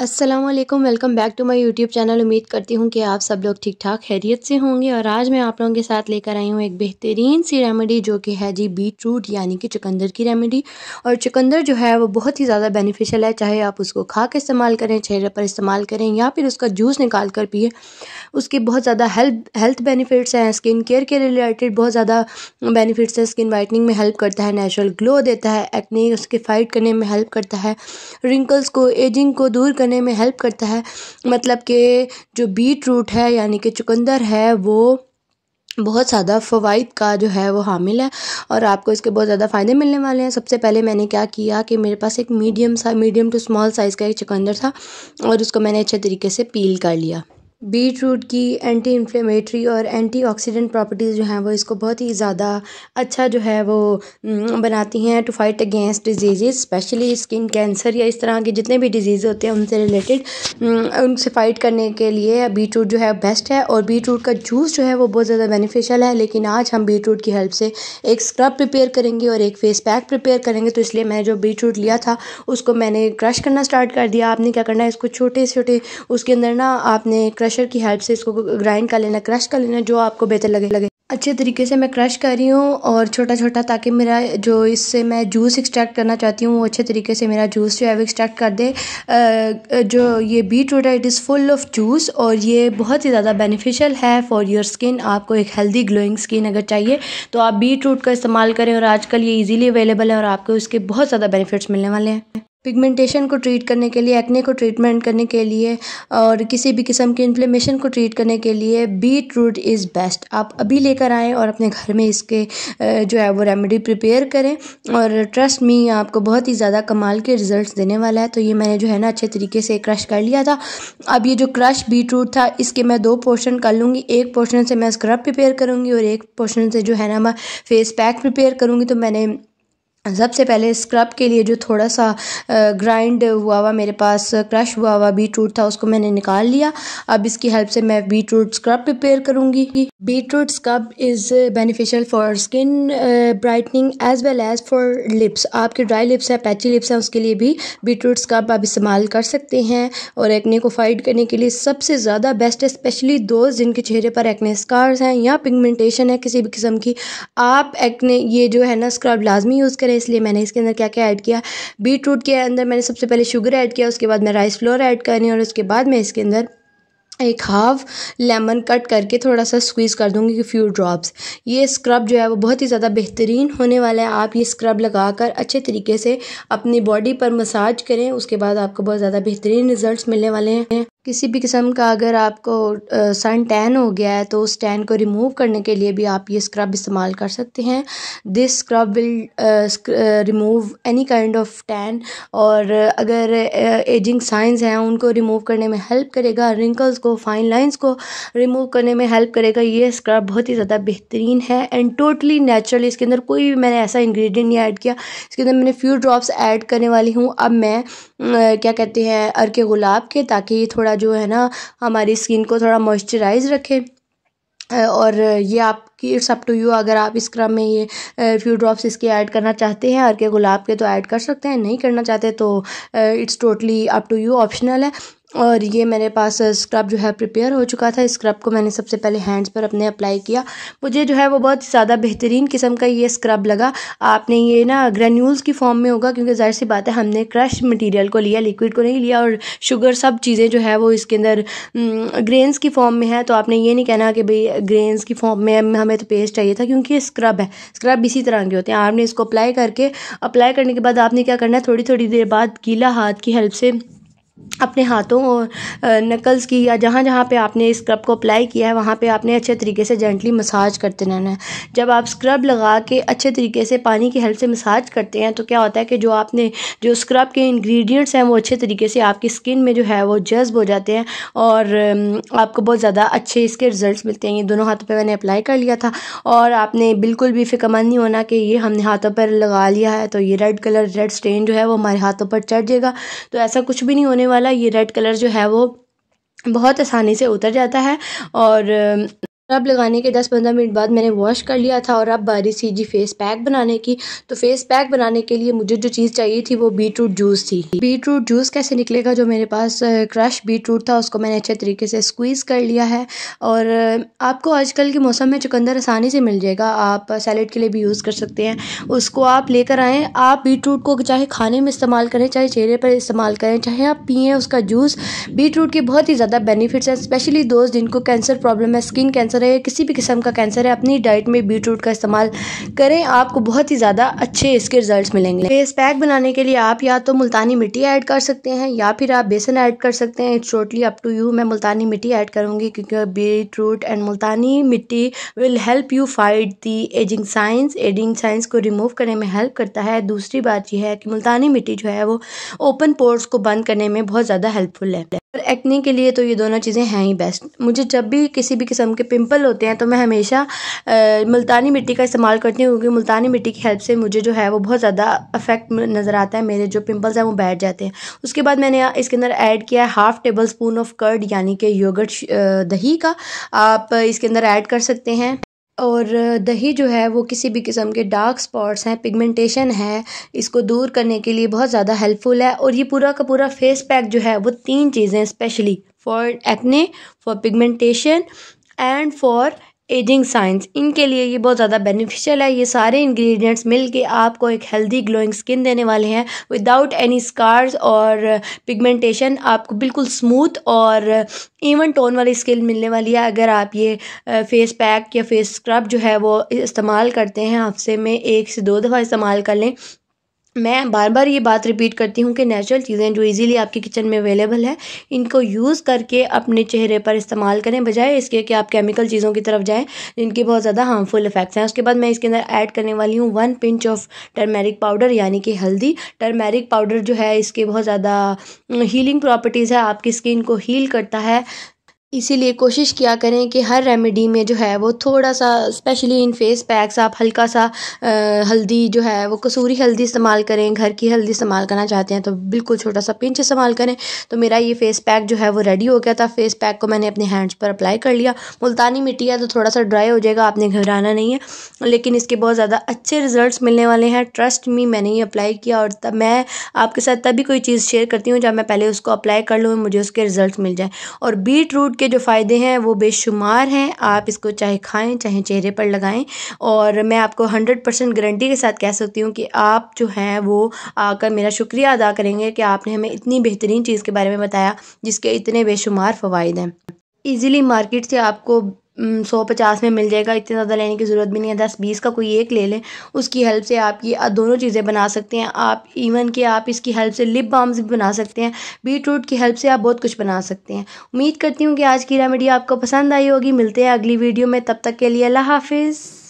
अस्सलाम वालेकुम welcome back to my YouTube channel उम्मीद करती हूँ कि आप सब लोग ठीक ठाक खैरियत से होंगे और आज मैं आप लोगों के साथ लेकर आई हूँ एक बेहतरीन सी रेमेडी जो कि है जी बीट रूट यानी कि चुकंदर की रेमेडी और चुकंदर जो है वो बहुत ही ज़्यादा बेनिफिशियल है चाहे आप उसको खा के इस्तेमाल करें चेहरे पर इस्तेमाल करें या फिर उसका जूस निकाल कर पिए उसके बहुत ज़्यादा हेल्थ हेल्थ बेनिफिट्स हैं स्किन केयर के रिलेटेड बहुत ज़्यादा बेनिफिट्स हैं स्किन वाइटनिंग में हेल्प करता है नेचुरल ग्लो देता है एक्ने उसके फाइट करने में हेल्प करता है रिंकल्स को एजिंग को दूर करने में हेल्प करता है मतलब कि जो बीट रूट है यानी कि चुकंदर है वो बहुत ज़्यादा फ़वाद का जो है वो हामिल है और आपको इसके बहुत ज़्यादा फ़ायदे मिलने वाले हैं सबसे पहले मैंने क्या किया कि मेरे पास एक मीडियम सा मीडियम टू स्मॉल साइज़ का एक चुकंदर था और उसको मैंने अच्छे तरीके से पील कर लिया बीट रूट की एंटी इन्फ्लेमेटरी और एंटी ऑक्सीडेंट प्रॉपर्टीज़ जो हैं वो इसको बहुत ही ज़्यादा अच्छा जो है वो बनाती हैं to fight against disease specially skin cancer या इस तरह के जितने भी डिजीज़ होते हैं उनसे रिलेटेड उनसे फाइट करने के लिए बीट रूट जो है बेस्ट है और बीट रूट का जूस जो है वो बहुत ज़्यादा बेनिफिशियल है लेकिन आज हम बीट रूट की हेल्प से एक स्क्रब प्रिपेयर करेंगे और एक फेस पैक प्रिपेयर करेंगे तो इसलिए मैंने जो बीट रूट लिया था उसको मैंने क्रश करना स्टार्ट कर दिया आपने क्या करना है इसको छोटे छोटे उसके अंदर ना आपने क्रश क्रशर की हेल्प से इसको ग्राइंड कर लेना क्रश कर लेना जो आपको बेहतर लगे लगे अच्छे तरीके से मैं क्रश कर रही हूँ और छोटा छोटा ताकि मेरा जो इससे मैं जूस एक्सट्रैक्ट करना चाहती हूँ वो अच्छे तरीके से मेरा जूस जो है वो एक्सट्रैक्ट कर दे जो ये बीट रूट है it is full of juice और ये बहुत ही ज़्यादा बेनिफिशियल है फॉर योर स्किन आपको एक हेल्दी ग्लोइंग स्किन अगर चाहिए तो आप बीट रूट का इस्तेमाल करें और आजकल ये ईजिली अवेलेबल है और आपको इसके बहुत ज़्यादा बेनिफिट्स मिलने वाले हैं पिगमेंटेशन को ट्रीट करने के लिए एक्ने को ट्रीटमेंट करने के लिए और किसी भी किस्म के इन्फ्लेमेशन को ट्रीट करने के लिए बीट रूट इज़ बेस्ट आप अभी लेकर आएँ और अपने घर में इसके जो है वो रेमेडी प्रिपेयर करें और ट्रस्ट मी आपको बहुत ही ज़्यादा कमाल के रिज़ल्ट देने वाला है तो ये मैंने जो है ना अच्छे तरीके से क्रश कर लिया था अब ये जो क्रश बीट रूट था इसके मैं दो पोर्शन कर लूँगी एक पोर्शन से मैं स्क्रब प्रिपेयर करूँगी और एक पोर्शन से जो है ना मैं फेस पैक प्रिपेयर करूँगी तो मैंने सबसे पहले स्क्रब के लिए जो थोड़ा सा ग्राइंड हुआ हुआ मेरे पास क्रश हुआ हुआ बीट रूट था उसको मैंने निकाल लिया अब इसकी हेल्प से मैं बीट रूट स्क्रब प्रिपेयर करूँगी beetroot scrub is beneficial for skin brightening as well as for lips आपके ड्राई लिप्स हैं पैची लिप्स हैं उसके लिए भी बीट रूट स्क्रब आप इस्तेमाल कर सकते हैं और एक्ने को फाइट करने के लिए सबसे ज़्यादा बेस्ट है स्पेशली दोस्त जिनके चेहरे पर एक्ने स्कार्स हैं या पिगमेंटेशन है किसी भी किस्म की आप एक्ने ये जो है ना स्क्रब लाजमी यूज़ करें है इसलिए मैंने इसके अंदर क्या क्या ऐड किया बीट रूट के अंदर मैंने सबसे पहले शुगर ऐड किया उसके बाद मैं राइस फ्लोर ऐड करनी और उसके बाद मैं इसके अंदर एक हाफ लेमन कट करके थोड़ा सा स्क्वीज़ कर दूँगी कि फ्यू ड्रॉप्स ये स्क्रब जो है वो बहुत ही ज़्यादा बेहतरीन होने वाला है आप ये स्क्रब लगा कर अच्छे तरीके से अपनी बॉडी पर मसाज करें उसके बाद आपको बहुत ज़्यादा बेहतरीन रिजल्ट्स मिलने वाले हैं किसी भी किस्म का अगर आपको सन टैन हो गया है तो उस टैन को रिमूव करने के लिए भी आप ये स्क्रब इस्तेमाल कर सकते हैं this scrub will remove any kind of tan और अगर एजिंग साइंस हैं उनको रिमूव करने में हेल्प करेगा रिंकल्स को फाइन लाइंस को रिमूव करने में हेल्प करेगा ये स्क्रब बहुत ही ज़्यादा बेहतरीन है एंड टोटली नेचुरली इसके अंदर कोई भी मैंने ऐसा इंग्रेडिएंट नहीं ऐड किया इसके अंदर मैंने फ्यू ड्रॉप्स ऐड करने वाली हूँ अब मैं क्या कहते हैं अर के गुलाब के ताकि ये थोड़ा थोड़ा जो है ना हमारी स्किन को थोड़ा मॉइस्चराइज रखे और ये आपकी इट्स अप टू यू अगर आप इस क्रम में ये फ्यू ड्रॉप्स इसके ऐड करना चाहते हैं और के गुलाब के तो ऐड कर सकते हैं नहीं करना चाहते तो it's totally up to you optional है और ये मेरे पास स्क्रब जो है प्रिपेयर हो चुका था स्क्रब को मैंने सबसे पहले हैंड्स पर अपने अप्लाई किया मुझे जो है वो बहुत ज़्यादा बेहतरीन किस्म का ये स्क्रब लगा आपने ये ना ग्रेन्यूल्स की फॉर्म में होगा क्योंकि ज़ाहिर सी बात है हमने क्रश मटेरियल को लिया लिक्विड को नहीं लिया और शुगर सब चीज़ें जो है वो इसके अंदर ग्रेन्स की फॉर्म में है तो आपने ये नहीं कहना कि भाई ग्रेन्स की फॉर्म में हमें तो पेस्ट चाहिए था क्योंकि ये स्क्रब है स्क्रब इसी तरह के होते हैं आपने इसको अप्लाई करके अप्लाई करने के बाद आपने क्या करना है थोड़ी थोड़ी देर बाद गीला हाथ की हेल्प से अपने हाथों और नकल्स की या जहाँ जहाँ पे आपने स्क्रब को अप्लाई किया है वहाँ पे आपने अच्छे तरीके से जेंटली मसाज करते रहना है जब आप स्क्रब लगा के अच्छे तरीके से पानी की हेल्प से मसाज करते हैं तो क्या होता है कि जो आपने जो स्क्रब के इंग्रेडिएंट्स हैं वो अच्छे तरीके से आपकी स्किन में जो है वो जज्ब हो जाते हैं और आपको बहुत ज़्यादा अच्छे इसके रिज़ल्ट मिलते हैं ये दोनों हाथों पर मैंने अप्लाई कर लिया था और आपने बिल्कुल भी फिक्रमंद नहीं होना कि ये हमने हाथों पर लगा लिया है तो ये रेड कलर रेड स्टेन जो है वो हमारे हाथों पर चढ़ जाएगा तो ऐसा कुछ भी नहीं होने वाला ये रेड कलर जो है वो बहुत आसानी से उतर जाता है और रब लगाने के 10-15 मिनट बाद मैंने वॉश कर लिया था और अब बारिश सी जी फेस पैक बनाने की तो फेस पैक बनाने के लिए मुझे जो चीज़ चाहिए थी वो बीट रूट जूस थी बीट रूट जूस कैसे निकलेगा जो मेरे पास क्रश बीट रूट था उसको मैंने अच्छे तरीके से स्क्वीज़ कर लिया है और आपको आजकल के मौसम में चुकंदर आसानी से मिल जाएगा आप सैलड के लिए भी यूज़ कर सकते हैं उसको आप लेकर आएँ आप बीट रूट को चाहे खाने में इस्तेमाल करें चाहे चेहरे पर इस्तेमाल करें चाहे आप पिए उसका जूस बीट रूट के बहुत ही ज़्यादा बेनिफिट्स हैं स्पेशली दोस्त जिनको कैंसर प्रॉब्लम है स्किन कैंसर कैंसर है किसी भी किस्म का कैंसर है अपनी डाइट में बीट रूट का इस्तेमाल करें आपको बहुत ही ज़्यादा अच्छे इसके रिजल्ट मिलेंगे फेस पैक बनाने के लिए आप या तो मुल्तानी मिट्टी ऐड कर सकते हैं या फिर आप बेसन ऐड कर सकते हैं it's totally up to you मैं मुल्तानी मिट्टी ऐड करूँगी क्योंकि beet root and Multani mitti will help you fight the ageing signs ageing signs को रिमूव करने में हेल्प करता है दूसरी बात यह है कि मुल्तानी मिट्टी जो है वो ओपन पोर्स को बंद करने में बहुत ज़्यादा हेल्पफुल है एक्ने के लिए तो ये दोनों चीज़ें हैं ही बेस्ट मुझे जब भी किसी भी किस्म के पिंपल होते हैं तो मैं हमेशा मुल्तानी मिट्टी का इस्तेमाल करती हूँ क्योंकि मुल्तानी मिट्टी की हेल्प से मुझे जो है वो बहुत ज़्यादा अफेक्ट नज़र आता है मेरे जो पिंपल्स हैं वो बैठ जाते हैं उसके बाद मैंने इसके अंदर ऐड किया है half tablespoon of curd यानी कि योगट दही का आप इसके अंदर ऐड कर सकते हैं और दही जो है वो किसी भी किस्म के डार्क स्पॉट्स हैं पिगमेंटेशन है इसको दूर करने के लिए बहुत ज़्यादा हेल्पफुल है और ये पूरा का पूरा फेस पैक जो है वो तीन चीज़ें specially for acne for pigmentation and for ageing signs इनके लिए ये बहुत ज़्यादा बेनिफिशियल है ये सारे इंग्रेडिएंट्स मिल के आपको एक हेल्दी ग्लोइंग स्किन देने वाले हैं विदाउट एनी स्कार्स और पिगमेंटेशन आपको बिल्कुल स्मूथ और इवन टोन वाली स्किन मिलने वाली है अगर आप ये फेस पैक या फेस स्क्रब जो है वो इस्तेमाल करते हैं हफ्ते में एक से दो दफ़ा इस्तेमाल कर लें मैं बार बार ये बात रिपीट करती हूँ कि नेचुरल चीज़ें जो इजीली आपके किचन में अवेलेबल है इनको यूज़ करके अपने चेहरे पर इस्तेमाल करें बजाय इसके कि आप केमिकल चीज़ों की तरफ जाएं जिनके बहुत ज़्यादा हार्मफुल इफेक्ट्स हैं उसके बाद मैं इसके अंदर ऐड करने वाली हूँ one pinch of turmeric powder यानी कि हल्दी टर्मेरिक पाउडर जो है इसके बहुत ज़्यादा हीलिंग प्रॉपर्टीज़ है आपकी स्किन को हील करता है इसीलिए कोशिश किया करें कि हर रेमेडी में जो है वो थोड़ा सा स्पेशली इन फेस पैक्स आप हल्का सा हल्दी जो है वो कसूरी हल्दी इस्तेमाल करें घर की हल्दी इस्तेमाल करना चाहते हैं तो बिल्कुल छोटा सा पिंच इस्तेमाल करें तो मेरा ये फेस पैक जो है वो रेडी हो गया था फेस पैक को मैंने अपने हैंड्स पर अप्लाई कर लिया मुल्तानी मिट्टी है तो थोड़ा सा ड्राई हो जाएगा आपने घबराना नहीं है लेकिन इसके बहुत ज़्यादा अच्छे रिजल्ट मिलने वाले हैं ट्रस्ट मी मैंने ये अप्लाई किया और तब मैं आपके साथ तभी कोई चीज़ शेयर करती हूँ जब मैं पहले उसको अप्लाई कर लूँ मुझे उसके रिजल्ट मिल जाए और बीट रूट इसके जो फ़ायदे हैं वो बेशुमार हैं आप इसको चाहे खाएं चाहे चेहरे पर लगाएं और मैं आपको हंड्रेड परसेंट गारंटी के साथ कह सकती हूँ कि आप जो हैं वो आकर मेरा शुक्रिया अदा करेंगे कि आपने हमें इतनी बेहतरीन चीज़ के बारे में बताया जिसके इतने बेशुमार फ़वाद हैं ईज़िली मार्केट से आपको सौ पचास में मिल जाएगा इतने ज़्यादा लेने की ज़रूरत भी नहीं है दस बीस का कोई एक ले लें उसकी हेल्प से आप ये दोनों चीज़ें बना सकते हैं आप इवन कि आप इसकी हेल्प से लिप बाम्स भी बना सकते हैं बीट रूट की हेल्प से आप बहुत कुछ बना सकते हैं उम्मीद करती हूँ कि आज की रेमेडी आपको पसंद आई होगी मिलते हैं अगली वीडियो में तब तक के लिए अल्लाह हाफिज़